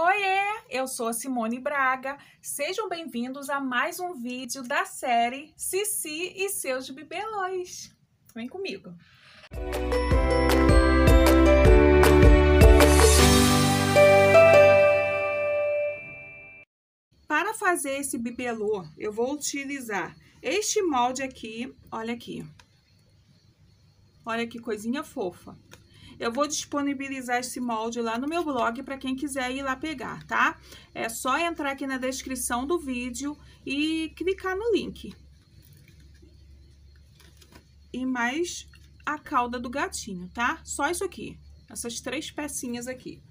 Oiê, eu sou Simone Braga. Sejam bem-vindos a mais um vídeo da série Cici e seus bibelões. Vem comigo. Para fazer esse bibelô, eu vou utilizar este molde aqui, olha aqui. Olha que coisinha fofa. Eu vou disponibilizar esse molde lá no meu blog para quem quiser ir lá pegar, tá? É só entrar aqui na descrição do vídeo e clicar no link. E mais a cauda do gatinho, tá? Só isso aqui, essas três pecinhas aqui.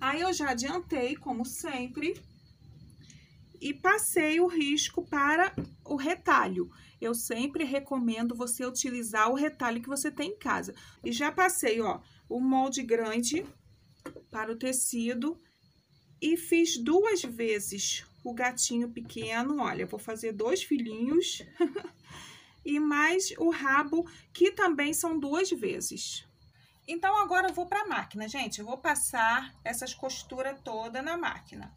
Aí, eu já adiantei, como sempre, e passei o risco para o retalho. Eu sempre recomendo você utilizar o retalho que você tem em casa. E já passei, ó, o molde grande para o tecido e fiz duas vezes o gatinho pequeno, olha, vou fazer dois filhinhos e mais o rabo, que também são duas vezes. Então, agora eu vou para a máquina, gente. Eu vou passar essas costuras toda na máquina.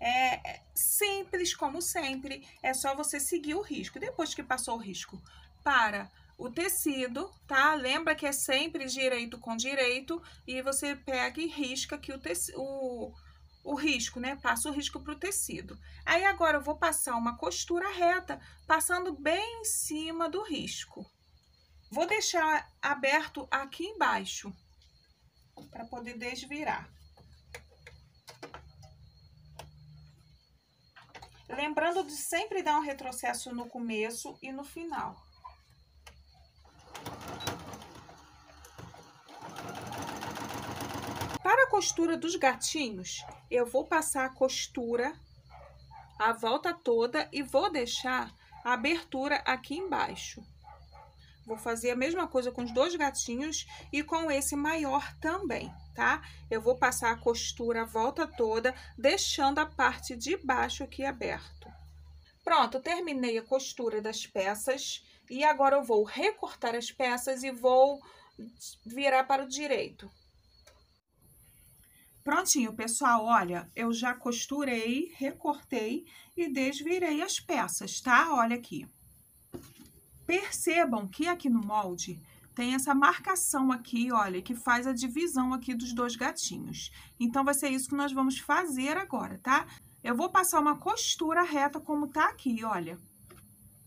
É, é simples, como sempre, é só você seguir o risco. Depois que passou o risco, para, o tecido, tá? Lembra que é sempre direito com direito e você pega e risca aqui o, tecido, o, o risco, né? Passa o risco para o tecido. Aí agora eu vou passar uma costura reta, passando bem em cima do risco. Vou deixar aberto aqui embaixo, para poder desvirar. Lembrando de sempre dar um retrocesso no começo e no final. Para a costura dos gatinhos, eu vou passar a costura a volta toda e vou deixar a abertura aqui embaixo. Vou fazer a mesma coisa com os dois gatinhos e com esse maior também, tá? Eu vou passar a costura a volta toda, deixando a parte de baixo aqui aberto. Pronto, terminei a costura das peças e agora eu vou recortar as peças e vou virar para o direito. Prontinho, pessoal, olha, eu já costurei, recortei e desvirei as peças, tá? Olha aqui. Percebam que aqui no molde tem essa marcação aqui, olha, que faz a divisão aqui dos dois gatinhos. Então, vai ser isso que nós vamos fazer agora, tá? Eu vou passar uma costura reta como tá aqui, olha. Olha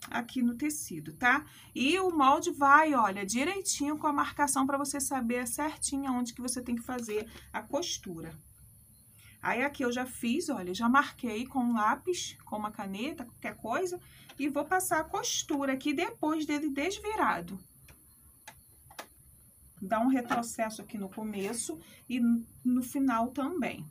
aqui no tecido, tá? E o molde vai, olha, direitinho com a marcação para você saber certinho onde que você tem que fazer a costura. Aí aqui eu já fiz, olha, já marquei com lápis, com uma caneta, qualquer coisa, e vou passar a costura aqui depois dele desvirado. Dá um retrocesso aqui no começo e no final também.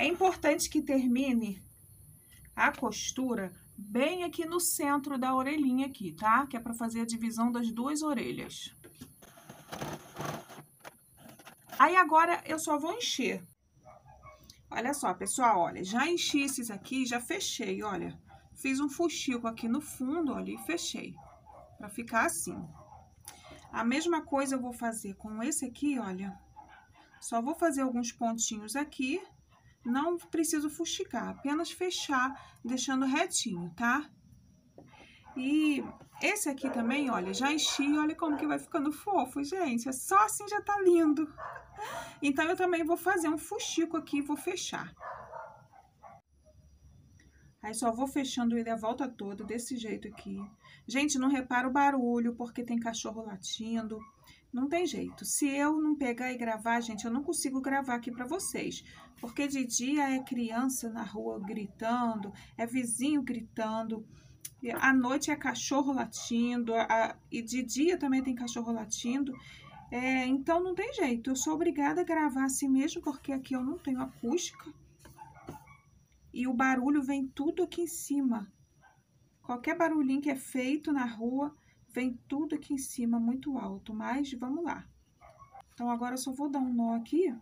É importante que termine a costura bem aqui no centro da orelhinha aqui, tá? Que é para fazer a divisão das duas orelhas. Aí agora eu só vou encher. Olha só, pessoal, olha, já enchi esses aqui, já fechei, olha. Fiz um fuxico aqui no fundo, olha, e fechei. Pra ficar assim. A mesma coisa eu vou fazer com esse aqui, olha. Só vou fazer alguns pontinhos aqui. Não preciso fusticar, apenas fechar, deixando retinho, tá? E esse aqui também, olha, já enchi, olha como que vai ficando fofo, gente. é Só assim já tá lindo. Então, eu também vou fazer um fustico aqui e vou fechar. Aí, só vou fechando ele a volta toda, desse jeito aqui. Gente, não repara o barulho, porque tem cachorro latindo, não tem jeito. Se eu não pegar e gravar, gente, eu não consigo gravar aqui para vocês. Porque de dia é criança na rua gritando, é vizinho gritando, à noite é cachorro latindo, a, e de dia também tem cachorro latindo. É, então não tem jeito. Eu sou obrigada a gravar assim mesmo, porque aqui eu não tenho acústica. E o barulho vem tudo aqui em cima. Qualquer barulhinho que é feito na rua Vem tudo aqui em cima muito alto, mas vamos lá. Então, agora eu só vou dar um nó aqui.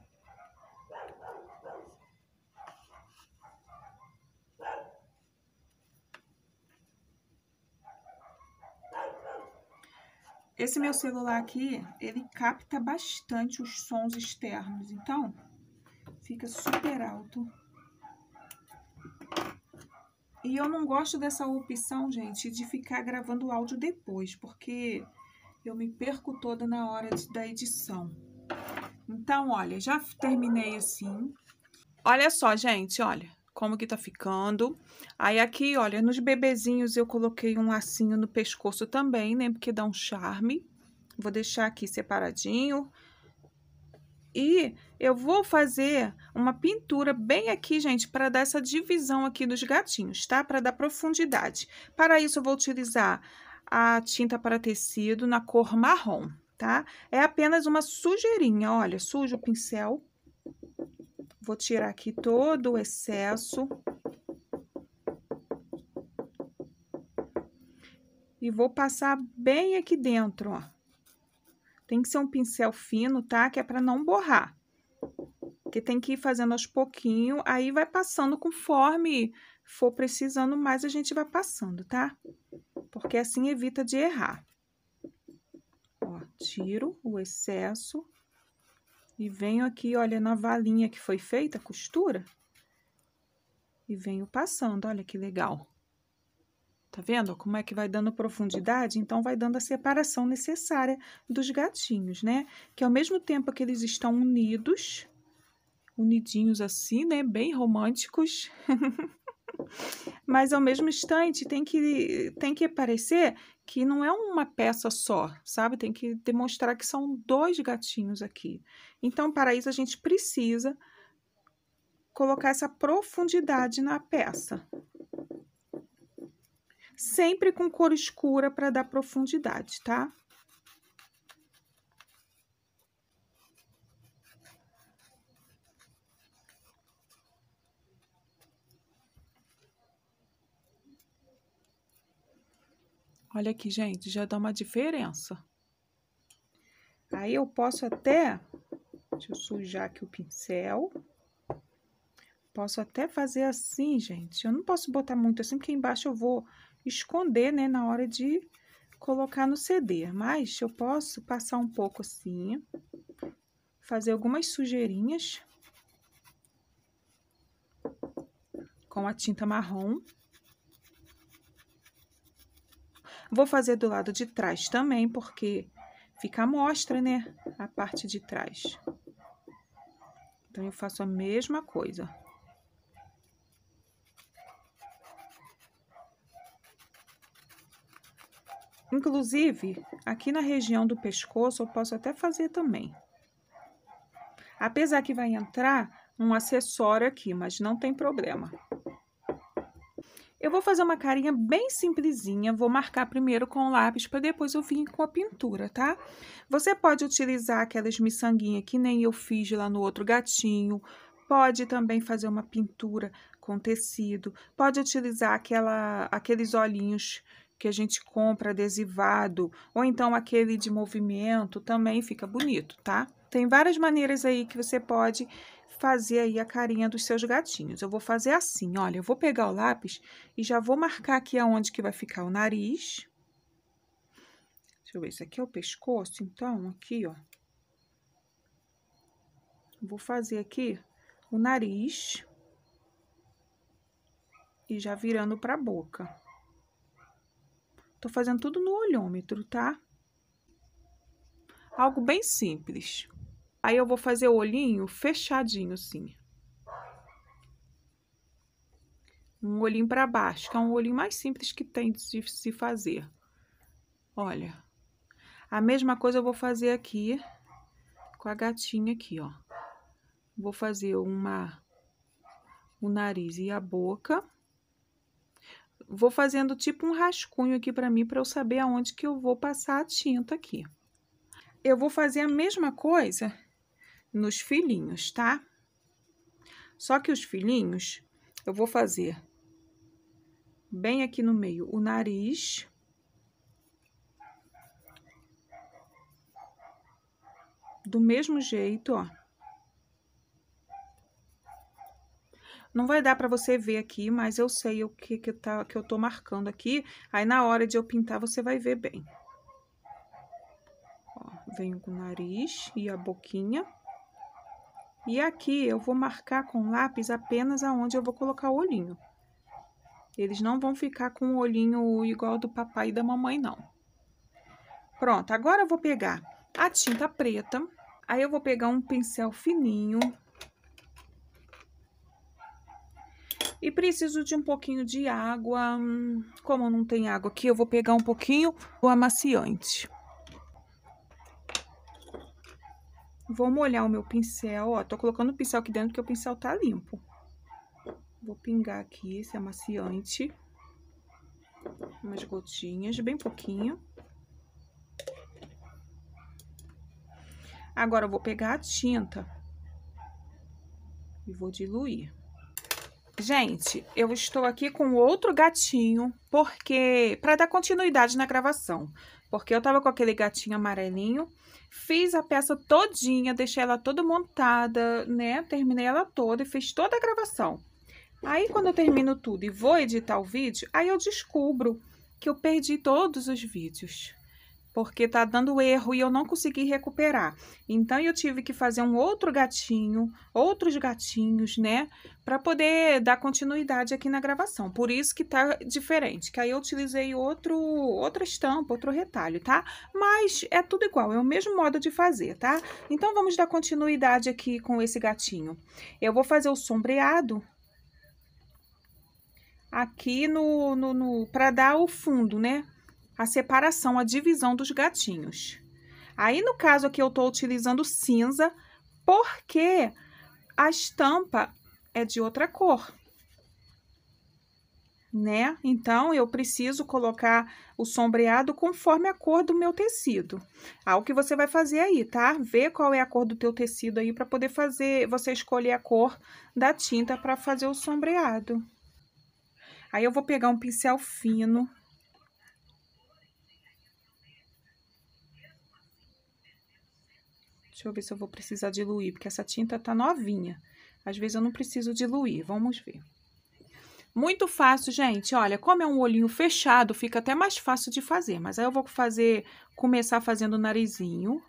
Esse meu celular aqui, ele capta bastante os sons externos, então fica super alto. E eu não gosto dessa opção, gente, de ficar gravando o áudio depois, porque eu me perco toda na hora de, da edição. Então, olha, já terminei assim. Olha só, gente, olha como que tá ficando. Aí aqui, olha, nos bebezinhos eu coloquei um lacinho no pescoço também, né? Porque dá um charme. Vou deixar aqui separadinho. E eu vou fazer uma pintura bem aqui, gente, para dar essa divisão aqui dos gatinhos, tá? Para dar profundidade. Para isso, eu vou utilizar a tinta para tecido na cor marrom, tá? É apenas uma sujeirinha, olha, sujo o pincel. Vou tirar aqui todo o excesso. E vou passar bem aqui dentro, ó. Tem que ser um pincel fino, tá? Que é para não borrar. Que tem que ir fazendo aos pouquinho, aí vai passando conforme for precisando mais, a gente vai passando, tá? Porque assim evita de errar. Ó, tiro o excesso e venho aqui, olha, na valinha que foi feita a costura, e venho passando, olha que legal. Tá vendo como é que vai dando profundidade? Então, vai dando a separação necessária dos gatinhos, né? Que ao mesmo tempo que eles estão unidos, unidinhos assim, né? Bem românticos. Mas ao mesmo instante tem que tem que parecer que não é uma peça só, sabe? Tem que demonstrar que são dois gatinhos aqui. Então, para isso a gente precisa colocar essa profundidade na peça, sempre com cor escura para dar profundidade, tá? Olha aqui, gente, já dá uma diferença. Aí eu posso até, deixa eu sujar aqui o pincel. Posso até fazer assim, gente. Eu não posso botar muito assim, porque embaixo eu vou esconder, né, na hora de colocar no CD. Mas eu posso passar um pouco assim, fazer algumas sujeirinhas com a tinta marrom. Vou fazer do lado de trás também, porque fica à mostra, né, a parte de trás. Então, eu faço a mesma coisa, ó. Inclusive, aqui na região do pescoço eu posso até fazer também. Apesar que vai entrar um acessório aqui, mas não tem problema. Eu vou fazer uma carinha bem simplesinha, vou marcar primeiro com o lápis para depois eu vir com a pintura, tá? Você pode utilizar aquelas miçanguinhas que nem eu fiz lá no outro gatinho, pode também fazer uma pintura com tecido, pode utilizar aquela, aqueles olhinhos que a gente compra adesivado, ou então aquele de movimento, também fica bonito, tá? Tem várias maneiras aí que você pode fazer aí a carinha dos seus gatinhos. Eu vou fazer assim, olha, eu vou pegar o lápis e já vou marcar aqui aonde que vai ficar o nariz. Deixa eu ver, isso aqui é o pescoço, então, aqui, ó. Vou fazer aqui o nariz e já virando para a boca. Tô fazendo tudo no olhômetro, tá? Algo bem simples. Aí eu vou fazer o olhinho fechadinho, assim. Um olhinho para baixo, que é um olhinho mais simples que tem de se fazer. Olha. A mesma coisa eu vou fazer aqui com a gatinha aqui, ó. Vou fazer uma o nariz e a boca vou fazendo tipo um rascunho aqui para mim, para eu saber aonde que eu vou passar a tinta aqui. Eu vou fazer a mesma coisa nos filhinhos, tá? Só que os filhinhos, eu vou fazer bem aqui no meio o nariz... do mesmo jeito, ó. Não vai dar para você ver aqui, mas eu sei o que que, tá, que eu tô marcando aqui. Aí, na hora de eu pintar, você vai ver bem. Ó, venho com o nariz e a boquinha. E aqui, eu vou marcar com lápis apenas aonde eu vou colocar o olhinho. Eles não vão ficar com o olhinho igual do papai e da mamãe, não. Pronto, agora eu vou pegar a tinta preta. Aí, eu vou pegar um pincel fininho, E preciso de um pouquinho de água. Como não tem água aqui, eu vou pegar um pouquinho do amaciante. Vou molhar o meu pincel, ó. Tô colocando o pincel aqui dentro porque o pincel tá limpo. Vou pingar aqui esse amaciante. Umas gotinhas, bem pouquinho. Agora, eu vou pegar a tinta. E vou diluir. Gente, eu estou aqui com outro gatinho, porque para dar continuidade na gravação, porque eu tava com aquele gatinho amarelinho, fiz a peça todinha, deixei ela toda montada, né? Terminei ela toda e fiz toda a gravação. Aí quando eu termino tudo e vou editar o vídeo, aí eu descubro que eu perdi todos os vídeos porque tá dando erro e eu não consegui recuperar. Então eu tive que fazer um outro gatinho, outros gatinhos, né, para poder dar continuidade aqui na gravação. Por isso que tá diferente, que aí eu utilizei outro outra estampa, outro retalho, tá? Mas é tudo igual, é o mesmo modo de fazer, tá? Então vamos dar continuidade aqui com esse gatinho. Eu vou fazer o sombreado aqui no, no, no para dar o fundo, né? a separação, a divisão dos gatinhos. Aí, no caso aqui, eu estou utilizando cinza porque a estampa é de outra cor, né? Então, eu preciso colocar o sombreado conforme a cor do meu tecido. Ah, o que você vai fazer aí, tá? Ver qual é a cor do teu tecido aí para poder fazer, você escolher a cor da tinta para fazer o sombreado. Aí, eu vou pegar um pincel fino Deixa eu ver se eu vou precisar diluir, porque essa tinta tá novinha. Às vezes eu não preciso diluir, vamos ver. Muito fácil, gente. Olha, como é um olhinho fechado, fica até mais fácil de fazer. Mas aí eu vou fazer, começar fazendo o narizinho.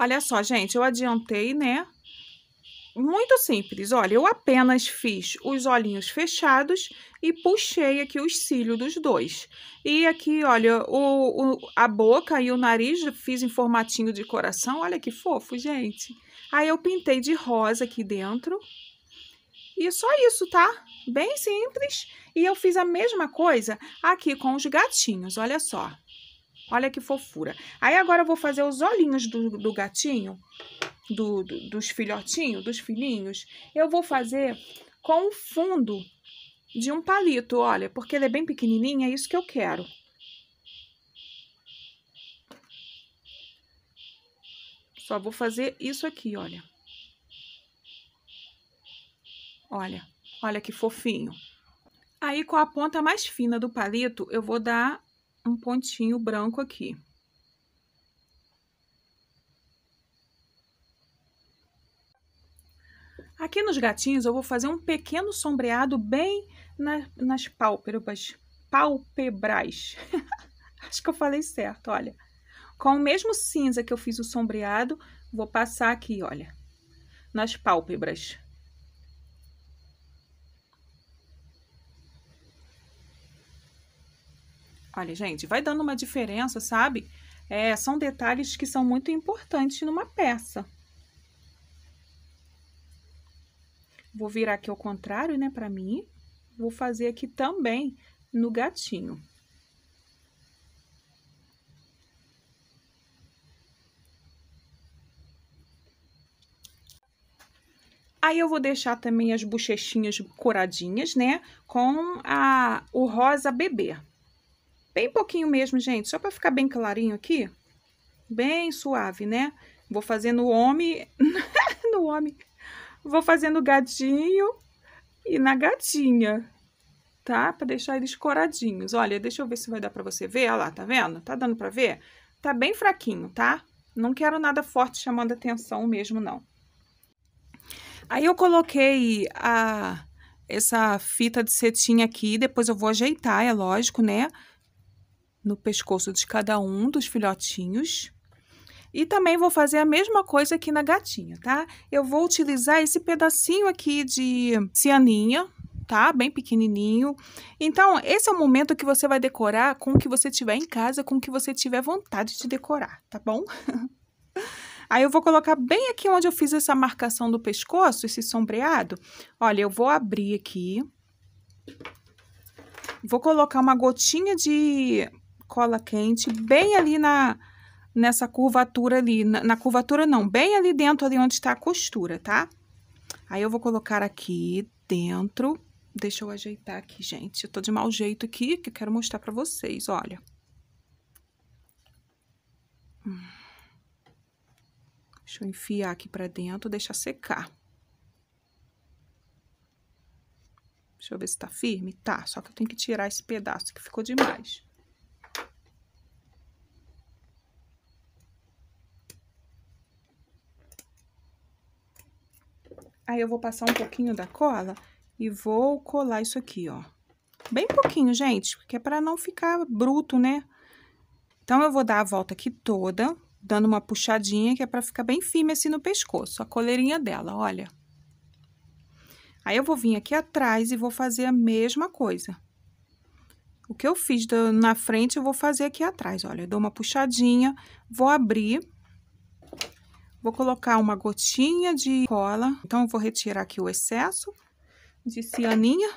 Olha só, gente, eu adiantei, né? Muito simples. Olha, eu apenas fiz os olhinhos fechados e puxei aqui os cílios dos dois. E aqui, olha, o, o, a boca e o nariz fiz em formatinho de coração. Olha que fofo, gente. Aí eu pintei de rosa aqui dentro. E só isso, tá? Bem simples. E eu fiz a mesma coisa aqui com os gatinhos, olha só. Olha que fofura. Aí agora eu vou fazer os olhinhos do, do gatinho do, do, dos filhotinhos, dos filhinhos, eu vou fazer com o fundo de um palito, olha, porque ele é bem pequenininho, é isso que eu quero. Só vou fazer isso aqui, olha. Olha, olha que fofinho. Aí, com a ponta mais fina do palito, eu vou dar um pontinho branco aqui. Aqui nos gatinhos eu vou fazer um pequeno sombreado bem na, nas pálpebras, pálpebras. Acho que eu falei certo, olha. Com o mesmo cinza que eu fiz o sombreado, vou passar aqui, olha, nas pálpebras. Olha, gente, vai dando uma diferença, sabe? É, são detalhes que são muito importantes numa peça. Vou virar aqui ao contrário, né, pra mim. Vou fazer aqui também no gatinho. Aí eu vou deixar também as bochechinhas coradinhas, né? Com a, o rosa bebê. Bem pouquinho mesmo, gente, só pra ficar bem clarinho aqui. Bem suave, né? Vou fazer no homem... no homem... Vou fazendo gadinho e na gatinha, tá? Pra deixar eles coradinhos. Olha, deixa eu ver se vai dar pra você ver. Olha lá, tá vendo? Tá dando pra ver? Tá bem fraquinho, tá? Não quero nada forte chamando atenção mesmo, não. Aí eu coloquei a essa fita de cetim aqui, depois eu vou ajeitar, é lógico, né? No pescoço de cada um dos filhotinhos. E também vou fazer a mesma coisa aqui na gatinha, tá? Eu vou utilizar esse pedacinho aqui de cianinha, tá? Bem pequenininho. Então, esse é o momento que você vai decorar com o que você tiver em casa, com o que você tiver vontade de decorar, tá bom? Aí eu vou colocar bem aqui onde eu fiz essa marcação do pescoço, esse sombreado. Olha, eu vou abrir aqui. Vou colocar uma gotinha de cola quente bem ali na nessa curvatura ali, na, na curvatura não, bem ali dentro, ali onde está a costura, tá? Aí eu vou colocar aqui dentro, deixa eu ajeitar aqui, gente, eu tô de mau jeito aqui, que eu quero mostrar pra vocês, olha. Hum. Deixa eu enfiar aqui pra dentro, deixar secar. Deixa eu ver se tá firme. Tá, só que eu tenho que tirar esse pedaço que ficou demais. Aí eu vou passar um pouquinho da cola e vou colar isso aqui, ó. Bem pouquinho, gente, porque é pra não ficar bruto, né? Então, eu vou dar a volta aqui toda, dando uma puxadinha, que é pra ficar bem firme assim no pescoço, a coleirinha dela, olha. Aí, eu vou vir aqui atrás e vou fazer a mesma coisa. O que eu fiz na frente, eu vou fazer aqui atrás, olha. Eu dou uma puxadinha, vou abrir Vou colocar uma gotinha de cola, então vou retirar aqui o excesso de cianinha.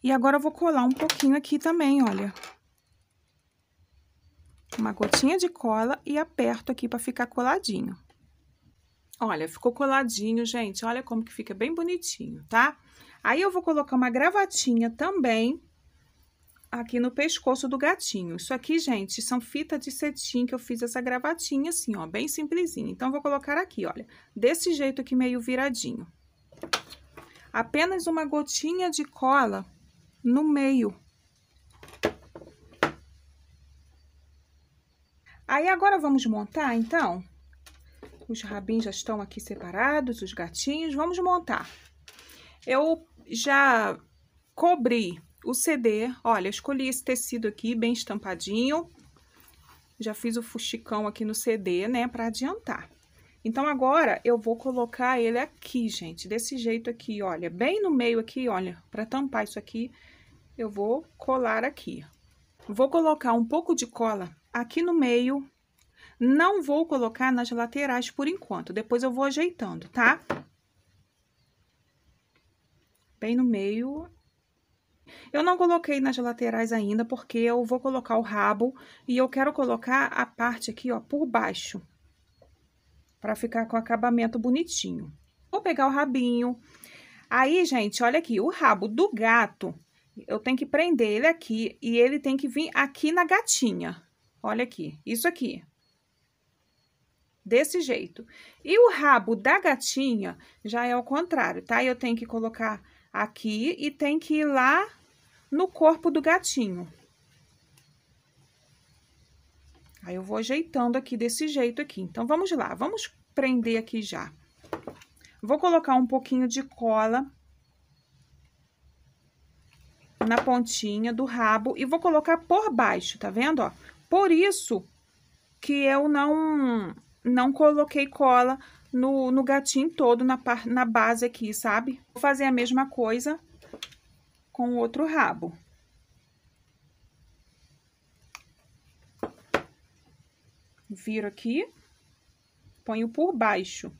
E agora eu vou colar um pouquinho aqui também, olha. Uma gotinha de cola e aperto aqui para ficar coladinho. Olha, ficou coladinho, gente. Olha como que fica bem bonitinho, tá? Aí eu vou colocar uma gravatinha também aqui no pescoço do gatinho. Isso aqui, gente, são fitas de cetim que eu fiz essa gravatinha assim, ó, bem simplesinha. Então, vou colocar aqui, olha, desse jeito aqui meio viradinho. Apenas uma gotinha de cola no meio. Aí, agora vamos montar, então. Os rabinhos já estão aqui separados, os gatinhos. Vamos montar. Eu já cobri o CD. Olha, escolhi esse tecido aqui, bem estampadinho. Já fiz o fuxicão aqui no CD, né, pra adiantar. Então, agora, eu vou colocar ele aqui, gente, desse jeito aqui, olha, bem no meio aqui, olha, pra tampar isso aqui, eu vou colar aqui. Vou colocar um pouco de cola aqui no meio, não vou colocar nas laterais por enquanto, depois eu vou ajeitando, tá? Bem no meio, eu não coloquei nas laterais ainda, porque eu vou colocar o rabo e eu quero colocar a parte aqui, ó, por baixo, para ficar com acabamento bonitinho. Vou pegar o rabinho. Aí, gente, olha aqui, o rabo do gato, eu tenho que prender ele aqui e ele tem que vir aqui na gatinha. Olha aqui, isso aqui. Desse jeito. E o rabo da gatinha já é o contrário, tá? Eu tenho que colocar aqui e tem que ir lá no corpo do gatinho. Aí, eu vou ajeitando aqui desse jeito aqui. Então, vamos lá, vamos prender aqui já. Vou colocar um pouquinho de cola na pontinha do rabo e vou colocar por baixo, tá vendo, ó? Por isso que eu não não coloquei cola no, no gatinho todo, na, na base aqui, sabe? Vou fazer a mesma coisa com o outro rabo. Viro aqui, ponho por baixo.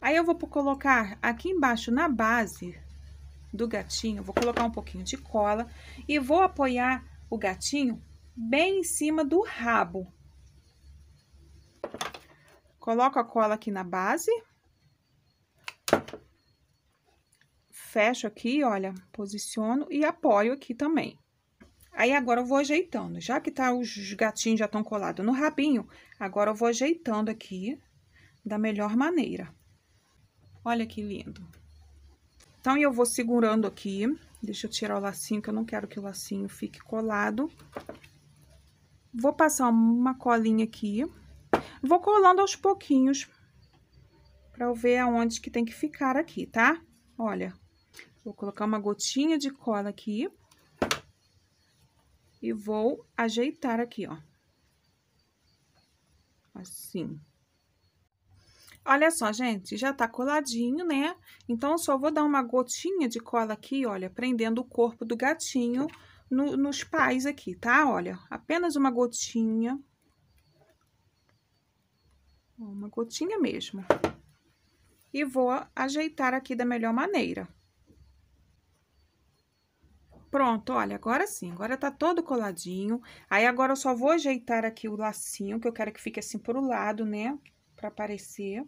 Aí eu vou colocar aqui embaixo na base do gatinho, vou colocar um pouquinho de cola e vou apoiar o gatinho bem em cima do rabo. Coloco a cola aqui na base. fecho aqui, olha, posiciono e apoio aqui também. Aí, agora eu vou ajeitando. Já que tá, os gatinhos já estão colados no rabinho, agora eu vou ajeitando aqui da melhor maneira. Olha que lindo. Então, eu vou segurando aqui. Deixa eu tirar o lacinho, que eu não quero que o lacinho fique colado. Vou passar uma colinha aqui. Vou colando aos pouquinhos, pra eu ver aonde que tem que ficar aqui, tá? Olha, Vou colocar uma gotinha de cola aqui. E vou ajeitar aqui, ó. Assim. Olha só, gente, já tá coladinho, né? Então, eu só vou dar uma gotinha de cola aqui, olha, prendendo o corpo do gatinho no, nos pais aqui, tá? Olha, apenas uma gotinha. Uma gotinha mesmo. E vou ajeitar aqui da melhor maneira. Pronto, olha, agora sim, agora tá todo coladinho. Aí, agora, eu só vou ajeitar aqui o lacinho, que eu quero que fique assim pro lado, né? Pra aparecer.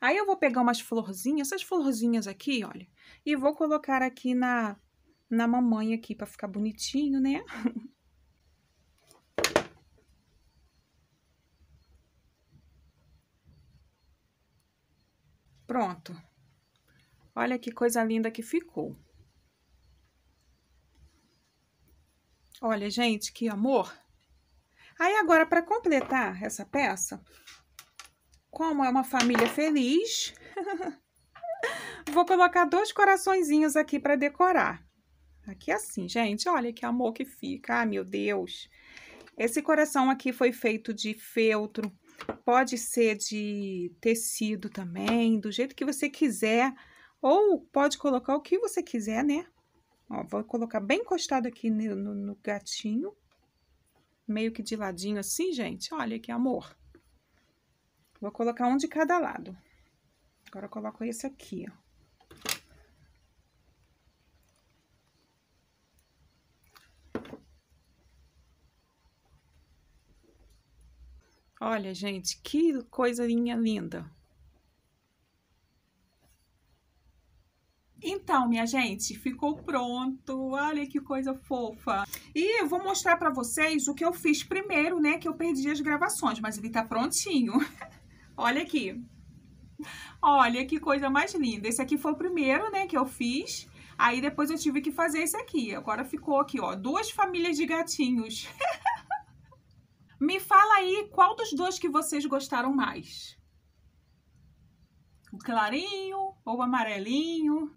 Aí, eu vou pegar umas florzinhas, essas florzinhas aqui, olha, e vou colocar aqui na, na mamãe aqui pra ficar bonitinho, né? Pronto. Olha que coisa linda que ficou. Olha, gente, que amor! Aí agora, para completar essa peça, como é uma família feliz, vou colocar dois coraçõezinhos aqui para decorar. Aqui assim, gente, olha que amor que fica, ah, meu Deus! Esse coração aqui foi feito de feltro, pode ser de tecido também, do jeito que você quiser, ou pode colocar o que você quiser, né? Ó, vou colocar bem encostado aqui no, no, no gatinho. Meio que de ladinho assim, gente. Olha que amor. Vou colocar um de cada lado. Agora eu coloco esse aqui, ó. Olha, gente, que coisinha linda. Então, minha gente, ficou pronto. Olha que coisa fofa. E eu vou mostrar pra vocês o que eu fiz primeiro, né? Que eu perdi as gravações, mas ele tá prontinho. Olha aqui. Olha que coisa mais linda. Esse aqui foi o primeiro, né, que eu fiz. Aí depois eu tive que fazer esse aqui. Agora ficou aqui, ó, duas famílias de gatinhos. Me fala aí qual dos dois que vocês gostaram mais. O clarinho ou o amarelinho?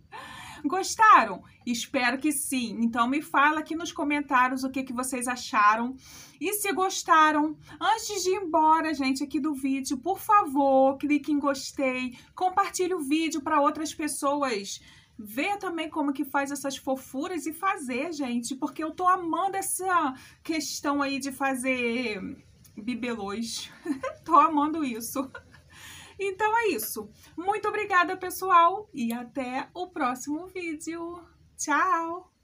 Gostaram? Espero que sim. Então me fala aqui nos comentários o que, que vocês acharam. E se gostaram, antes de ir embora, gente, aqui do vídeo, por favor, clique em gostei, compartilhe o vídeo para outras pessoas veja também como que faz essas fofuras e fazer, gente, porque eu tô amando essa questão aí de fazer bibelôs. tô amando isso. Então é isso. Muito obrigada, pessoal, e até o próximo vídeo. Tchau!